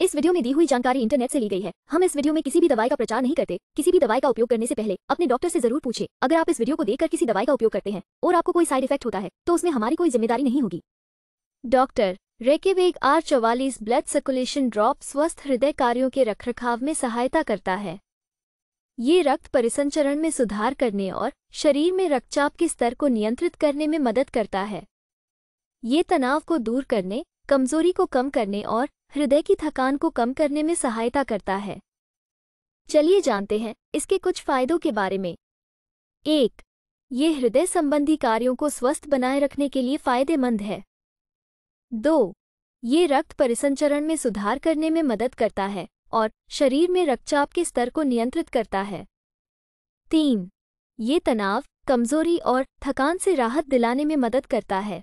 इस वीडियो में दी हुई जानकारी इंटरनेट से ली गई है हम इस वीडियो में किसी भी दवाई का प्रचार नहीं करते किसी भी दवाई का उपयोग करने से पहले अपने डॉक्टर से जरूर पूछे अगर आप इस वीडियो को देखकर किसी दवाई का उपयोग करते हैं और आपको कोई साइड इफेक्ट होता है तो उसमें हमारी कोई जिम्मेदारी नहीं होगी डॉक्टर रेकेवेग आर चौवालीस ब्लड सर्कुलेशन ड्रॉप स्वस्थ हृदय कार्यों के रखरखाव में सहायता करता है ये रक्त परिसंचरण में सुधार करने और शरीर में रक्तचाप के स्तर को नियंत्रित करने में मदद करता है ये तनाव को दूर करने कमजोरी को कम करने और हृदय की थकान को कम करने में सहायता करता है चलिए जानते हैं इसके कुछ फायदों के बारे में एक ये हृदय संबंधी कार्यों को स्वस्थ बनाए रखने के लिए फायदेमंद है दो ये रक्त परिसंचरण में सुधार करने में मदद करता है और शरीर में रक्तचाप के स्तर को नियंत्रित करता है तीन ये तनाव कमजोरी और थकान से राहत दिलाने में मदद करता है